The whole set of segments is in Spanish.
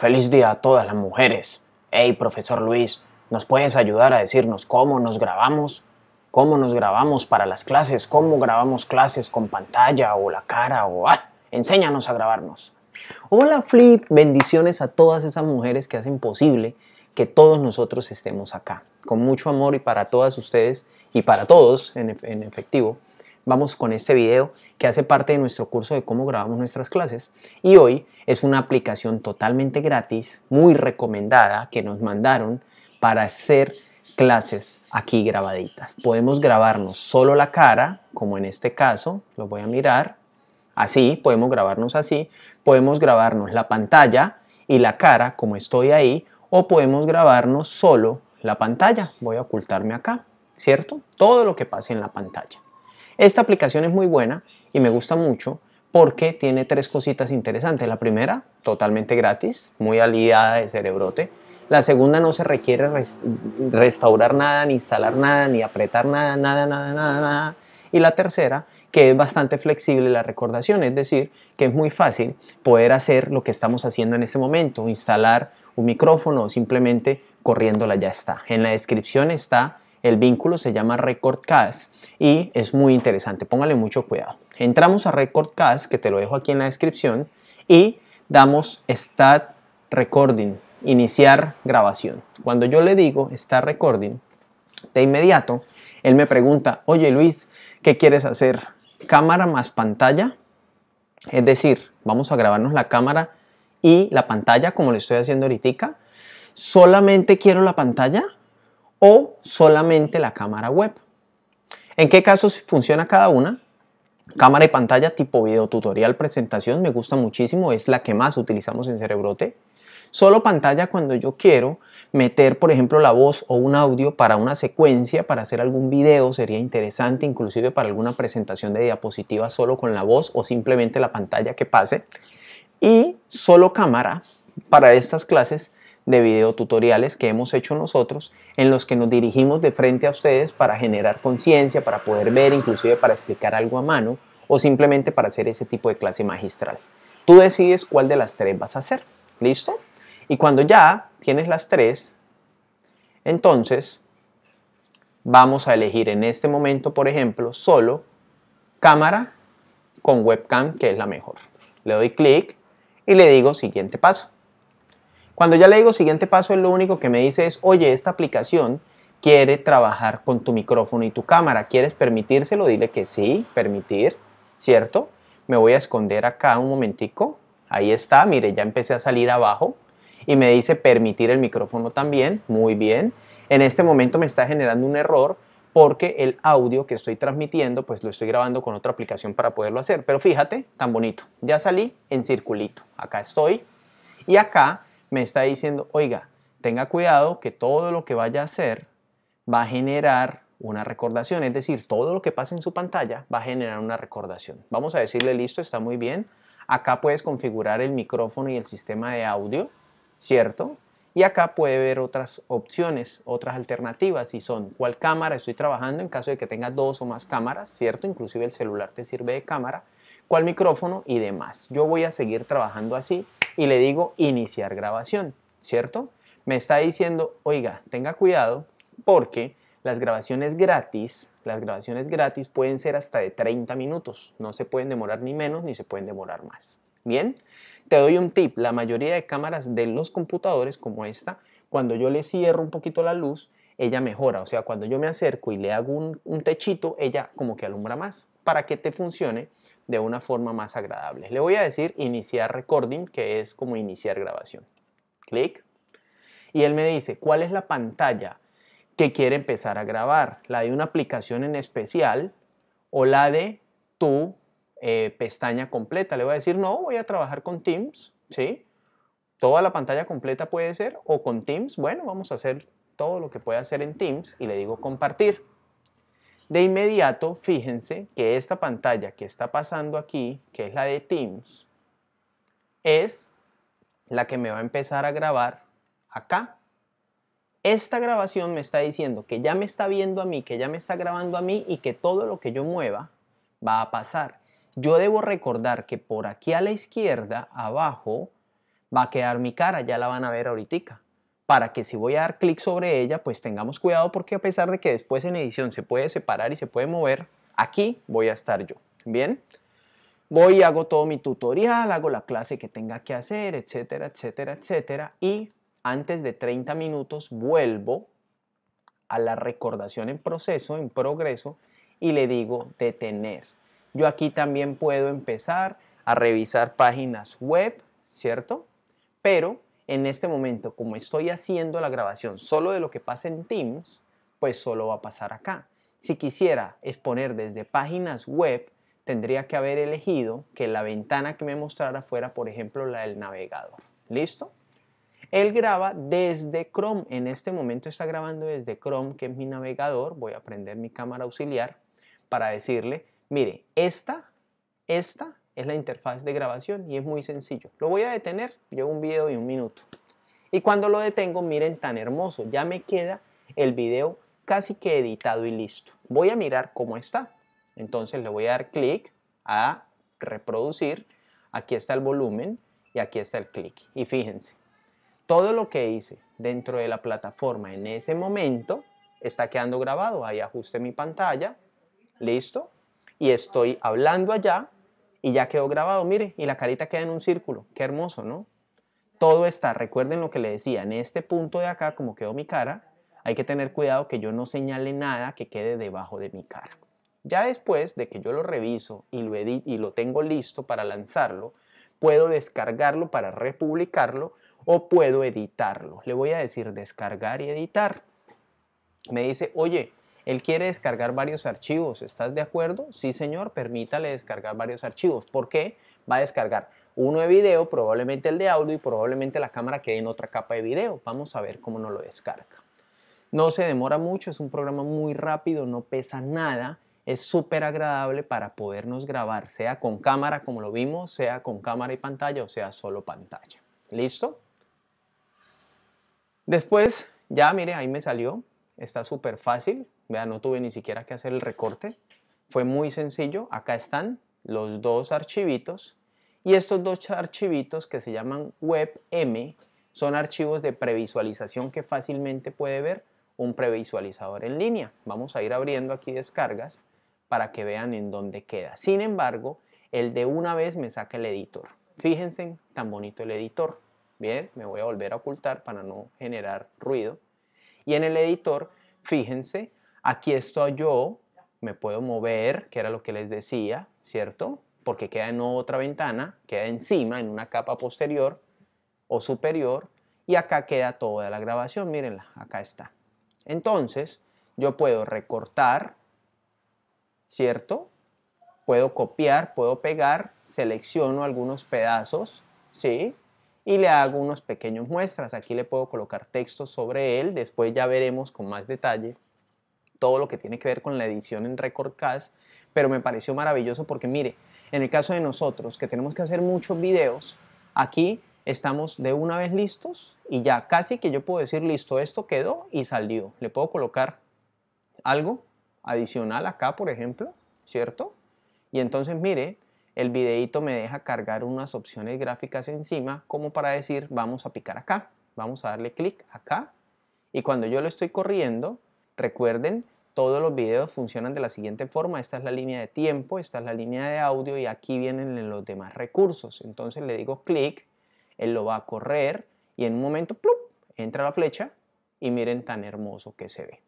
Feliz día a todas las mujeres. Hey, profesor Luis, ¿nos puedes ayudar a decirnos cómo nos grabamos? ¿Cómo nos grabamos para las clases? ¿Cómo grabamos clases con pantalla o la cara o... Ah, enséñanos a grabarnos. Hola Flip, bendiciones a todas esas mujeres que hacen posible que todos nosotros estemos acá. Con mucho amor y para todas ustedes y para todos en efectivo vamos con este video que hace parte de nuestro curso de cómo grabamos nuestras clases y hoy es una aplicación totalmente gratis, muy recomendada que nos mandaron para hacer clases aquí grabaditas. Podemos grabarnos solo la cara, como en este caso, lo voy a mirar, así, podemos grabarnos así, podemos grabarnos la pantalla y la cara, como estoy ahí, o podemos grabarnos solo la pantalla. Voy a ocultarme acá, ¿cierto? Todo lo que pase en la pantalla. Esta aplicación es muy buena y me gusta mucho porque tiene tres cositas interesantes. La primera, totalmente gratis, muy aliada de cerebrote. La segunda, no se requiere restaurar nada, ni instalar nada, ni apretar nada, nada, nada, nada, nada. Y la tercera, que es bastante flexible la recordación, es decir, que es muy fácil poder hacer lo que estamos haciendo en este momento, instalar un micrófono o simplemente corriéndola ya está. En la descripción está el vínculo se llama RecordCast y es muy interesante. Póngale mucho cuidado. Entramos a RecordCast, que te lo dejo aquí en la descripción, y damos Start Recording, iniciar grabación. Cuando yo le digo Start Recording, de inmediato, él me pregunta, oye Luis, ¿qué quieres hacer? ¿Cámara más pantalla? Es decir, vamos a grabarnos la cámara y la pantalla como le estoy haciendo ahorita. ¿Solamente quiero la pantalla? o solamente la cámara web. ¿En qué casos funciona cada una? Cámara y pantalla tipo video tutorial presentación me gusta muchísimo, es la que más utilizamos en Cerebrote. Solo pantalla cuando yo quiero meter, por ejemplo, la voz o un audio para una secuencia, para hacer algún video, sería interesante, inclusive para alguna presentación de diapositiva solo con la voz o simplemente la pantalla que pase. Y solo cámara para estas clases de tutoriales que hemos hecho nosotros en los que nos dirigimos de frente a ustedes para generar conciencia, para poder ver, inclusive para explicar algo a mano o simplemente para hacer ese tipo de clase magistral. Tú decides cuál de las tres vas a hacer. ¿Listo? Y cuando ya tienes las tres, entonces vamos a elegir en este momento, por ejemplo, solo cámara con webcam, que es la mejor. Le doy clic y le digo siguiente paso. Cuando ya le digo siguiente paso, lo único que me dice es, oye, esta aplicación quiere trabajar con tu micrófono y tu cámara, ¿quieres permitírselo? Dile que sí, permitir, ¿cierto? Me voy a esconder acá un momentico, ahí está, mire, ya empecé a salir abajo y me dice permitir el micrófono también, muy bien. En este momento me está generando un error porque el audio que estoy transmitiendo, pues lo estoy grabando con otra aplicación para poderlo hacer. Pero fíjate, tan bonito, ya salí en circulito, acá estoy y acá me está diciendo, oiga, tenga cuidado que todo lo que vaya a hacer va a generar una recordación, es decir, todo lo que pase en su pantalla va a generar una recordación. Vamos a decirle, listo, está muy bien. Acá puedes configurar el micrófono y el sistema de audio, ¿cierto? Y acá puede ver otras opciones, otras alternativas, si son cual cámara estoy trabajando en caso de que tengas dos o más cámaras, ¿cierto? Inclusive el celular te sirve de cámara cuál micrófono y demás. Yo voy a seguir trabajando así y le digo iniciar grabación, ¿cierto? Me está diciendo, oiga, tenga cuidado porque las grabaciones gratis, las grabaciones gratis pueden ser hasta de 30 minutos, no se pueden demorar ni menos ni se pueden demorar más. Bien, te doy un tip, la mayoría de cámaras de los computadores como esta, cuando yo le cierro un poquito la luz, ella mejora, o sea, cuando yo me acerco y le hago un, un techito, ella como que alumbra más para que te funcione de una forma más agradable. Le voy a decir iniciar recording, que es como iniciar grabación. Clic. Y él me dice, ¿cuál es la pantalla que quiere empezar a grabar? ¿La de una aplicación en especial o la de tu eh, pestaña completa? Le voy a decir, no, voy a trabajar con Teams, ¿sí? Toda la pantalla completa puede ser o con Teams. Bueno, vamos a hacer todo lo que pueda hacer en Teams y le digo compartir. De inmediato, fíjense que esta pantalla que está pasando aquí, que es la de Teams, es la que me va a empezar a grabar acá. Esta grabación me está diciendo que ya me está viendo a mí, que ya me está grabando a mí y que todo lo que yo mueva va a pasar. Yo debo recordar que por aquí a la izquierda, abajo, va a quedar mi cara, ya la van a ver ahorita para que si voy a dar clic sobre ella, pues tengamos cuidado porque a pesar de que después en edición se puede separar y se puede mover, aquí voy a estar yo, ¿bien? Voy y hago todo mi tutorial, hago la clase que tenga que hacer, etcétera, etcétera, etcétera, y antes de 30 minutos vuelvo a la recordación en proceso, en progreso, y le digo detener. Yo aquí también puedo empezar a revisar páginas web, ¿cierto? Pero en este momento, como estoy haciendo la grabación solo de lo que pasa en Teams, pues solo va a pasar acá. Si quisiera exponer desde páginas web, tendría que haber elegido que la ventana que me mostrara fuera, por ejemplo, la del navegador. ¿Listo? Él graba desde Chrome. En este momento está grabando desde Chrome, que es mi navegador. Voy a prender mi cámara auxiliar para decirle, mire, esta, esta es la interfaz de grabación y es muy sencillo. Lo voy a detener, llevo un video de un minuto. Y cuando lo detengo, miren tan hermoso, ya me queda el video casi que editado y listo. Voy a mirar cómo está. Entonces le voy a dar clic a reproducir. Aquí está el volumen y aquí está el clic. Y fíjense, todo lo que hice dentro de la plataforma en ese momento está quedando grabado. Ahí ajuste mi pantalla. Listo. Y estoy hablando allá y ya quedó grabado, mire, y la carita queda en un círculo, qué hermoso, ¿no? Todo está, recuerden lo que le decía, en este punto de acá, como quedó mi cara, hay que tener cuidado que yo no señale nada que quede debajo de mi cara. Ya después de que yo lo reviso y lo, edit y lo tengo listo para lanzarlo, puedo descargarlo para republicarlo o puedo editarlo. Le voy a decir descargar y editar. Me dice, oye, él quiere descargar varios archivos. ¿Estás de acuerdo? Sí, señor, permítale descargar varios archivos. ¿Por qué? Va a descargar uno de video, probablemente el de audio y probablemente la cámara quede en otra capa de video. Vamos a ver cómo nos lo descarga. No se demora mucho, es un programa muy rápido, no pesa nada. Es súper agradable para podernos grabar, sea con cámara como lo vimos, sea con cámara y pantalla o sea solo pantalla. ¿Listo? Después, ya mire, ahí me salió. Está súper fácil. Vea, no tuve ni siquiera que hacer el recorte. Fue muy sencillo. Acá están los dos archivitos. Y estos dos archivitos que se llaman WebM son archivos de previsualización que fácilmente puede ver un previsualizador en línea. Vamos a ir abriendo aquí descargas para que vean en dónde queda. Sin embargo, el de una vez me saca el editor. Fíjense tan bonito el editor. Bien, me voy a volver a ocultar para no generar ruido. Y en el editor, fíjense, Aquí estoy yo, me puedo mover, que era lo que les decía, ¿cierto? Porque queda en otra ventana, queda encima, en una capa posterior o superior, y acá queda toda la grabación, mírenla, acá está. Entonces, yo puedo recortar, ¿cierto? Puedo copiar, puedo pegar, selecciono algunos pedazos, ¿sí? Y le hago unos pequeños muestras. Aquí le puedo colocar texto sobre él, después ya veremos con más detalle todo lo que tiene que ver con la edición en Recordcast, pero me pareció maravilloso porque mire, en el caso de nosotros que tenemos que hacer muchos videos, aquí estamos de una vez listos y ya casi que yo puedo decir listo, esto quedó y salió. Le puedo colocar algo adicional acá, por ejemplo, ¿cierto? Y entonces mire, el videito me deja cargar unas opciones gráficas encima como para decir vamos a picar acá, vamos a darle clic acá y cuando yo lo estoy corriendo, Recuerden, todos los videos funcionan de la siguiente forma. Esta es la línea de tiempo, esta es la línea de audio y aquí vienen los demás recursos. Entonces le digo clic, él lo va a correr y en un momento ¡plup! entra la flecha y miren tan hermoso que se ve.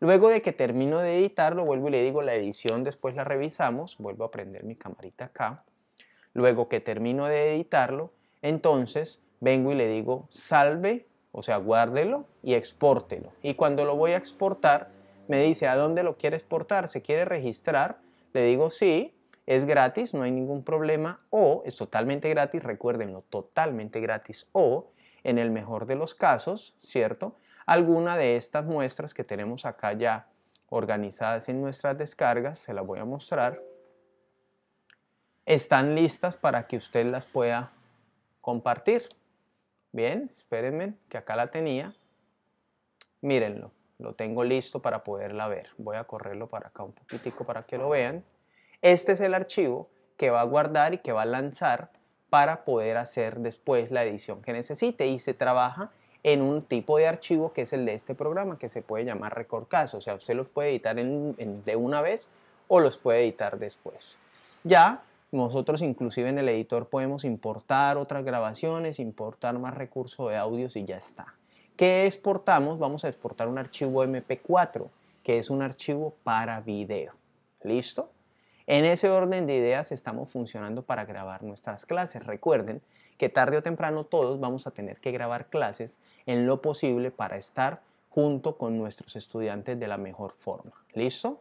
Luego de que termino de editarlo, vuelvo y le digo la edición, después la revisamos, vuelvo a prender mi camarita acá. Luego que termino de editarlo, entonces vengo y le digo salve o sea, guárdelo y expórtelo. Y cuando lo voy a exportar, me dice, ¿a dónde lo quiere exportar? ¿Se quiere registrar? Le digo, sí, es gratis, no hay ningún problema. O es totalmente gratis, recuérdenlo, totalmente gratis. O, en el mejor de los casos, ¿cierto? Alguna de estas muestras que tenemos acá ya organizadas en nuestras descargas, se las voy a mostrar, están listas para que usted las pueda compartir. Bien, espérenme, que acá la tenía. Mírenlo, lo tengo listo para poderla ver. Voy a correrlo para acá un poquitico para que lo vean. Este es el archivo que va a guardar y que va a lanzar para poder hacer después la edición que necesite y se trabaja en un tipo de archivo que es el de este programa que se puede llamar Recordcast. O sea, usted los puede editar de una vez o los puede editar después. Ya nosotros inclusive en el editor podemos importar otras grabaciones, importar más recursos de audios y ya está. ¿Qué exportamos? Vamos a exportar un archivo MP4, que es un archivo para video. ¿Listo? En ese orden de ideas estamos funcionando para grabar nuestras clases. Recuerden que tarde o temprano todos vamos a tener que grabar clases en lo posible para estar junto con nuestros estudiantes de la mejor forma. ¿Listo?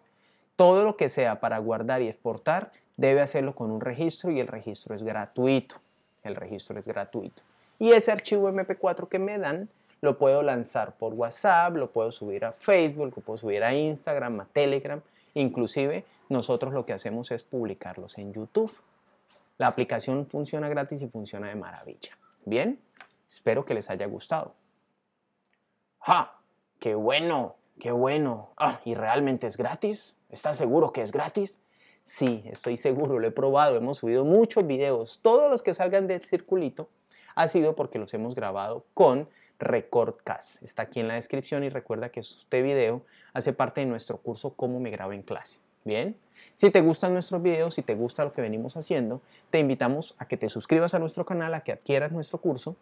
Todo lo que sea para guardar y exportar debe hacerlo con un registro y el registro es gratuito. El registro es gratuito. Y ese archivo MP4 que me dan lo puedo lanzar por WhatsApp, lo puedo subir a Facebook, lo puedo subir a Instagram, a Telegram. Inclusive nosotros lo que hacemos es publicarlos en YouTube. La aplicación funciona gratis y funciona de maravilla. Bien, espero que les haya gustado. ¡Ja! ¡Qué bueno! ¡Qué bueno! Ah, ¿Y realmente es gratis? ¿Estás seguro que es gratis? Sí, estoy seguro, lo he probado, hemos subido muchos videos. Todos los que salgan del circulito ha sido porque los hemos grabado con Recordcast. Está aquí en la descripción y recuerda que este video hace parte de nuestro curso Cómo me grabo en clase. Bien, si te gustan nuestros videos, si te gusta lo que venimos haciendo, te invitamos a que te suscribas a nuestro canal, a que adquieras nuestro curso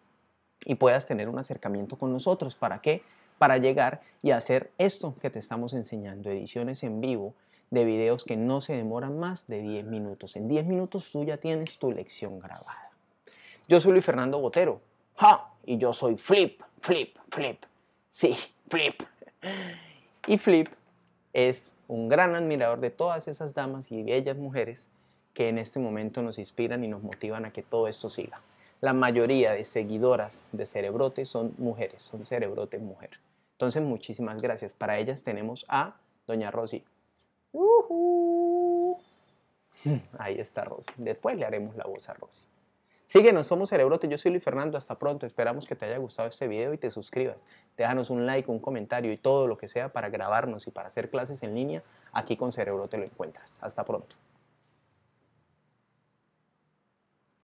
y puedas tener un acercamiento con nosotros. ¿Para qué? Para llegar y hacer esto que te estamos enseñando, ediciones en vivo de videos que no se demoran más de 10 minutos. En 10 minutos tú ya tienes tu lección grabada. Yo soy Luis Fernando Botero. ¡Ja! Y yo soy Flip, Flip, Flip. Sí, Flip. Y Flip es un gran admirador de todas esas damas y bellas mujeres que en este momento nos inspiran y nos motivan a que todo esto siga. La mayoría de seguidoras de Cerebrote son mujeres, son Cerebrote mujer. Entonces, muchísimas gracias. Para ellas tenemos a Doña Rosy. Mm, ahí está Rosy. Después le haremos la voz a Rosy. Síguenos, somos Cerebrote, yo soy Luis Fernando, hasta pronto, esperamos que te haya gustado este video y te suscribas. Déjanos un like, un comentario y todo lo que sea para grabarnos y para hacer clases en línea, aquí con Cerebrote lo encuentras. Hasta pronto.